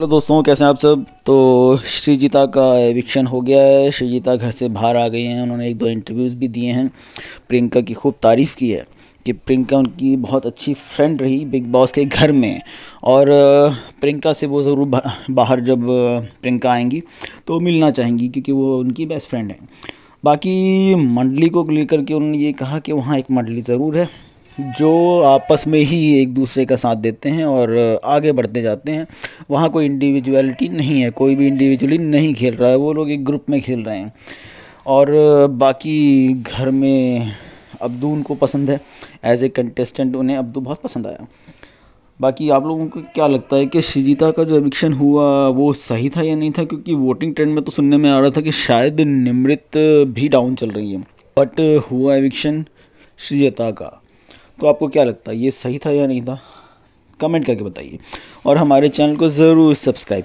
hello दोस्तों कैसे हैं आप सब तो श्रीजीता का एविक्शन हो गया है श्रीजीता घर से बाहर आ गई हैं उन्होंने एक दो इंटरव्यूज़ भी दिए हैं प्रियंका की खूब तारीफ़ की है कि प्रियंका उनकी बहुत अच्छी फ्रेंड रही बिग बॉस के घर में और प्रियंका से वो ज़रूर बाहर जब प्रियंका आएंगी तो मिलना चाहेंगी क्योंकि वो उनकी बेस्ट फ्रेंड हैं बाकी मंडली को लेकर के उन्होंने ये कहा कि वहाँ एक मंडली ज़रूर है जो आपस में ही एक दूसरे का साथ देते हैं और आगे बढ़ते जाते हैं वहाँ कोई इंडिविजुअलिटी नहीं है कोई भी इंडिविजुअली नहीं खेल रहा है वो लोग एक ग्रुप में खेल रहे हैं और बाकी घर में अब्दू उनको पसंद है एज ए कंटेस्टेंट उन्हें अब्दू बहुत पसंद आया बाकी आप लोगों को क्या लगता है कि शिजीता का जो एविक्शन हुआ वो सही था या नहीं था क्योंकि वोटिंग ट्रेंड में तो सुनने में आ रहा था कि शायद निमृत भी डाउन चल रही है बट हुआ एविक्शन श्रीजता का तो आपको क्या लगता है ये सही था या नहीं था कमेंट करके बताइए और हमारे चैनल को ज़रूर सब्सक्राइब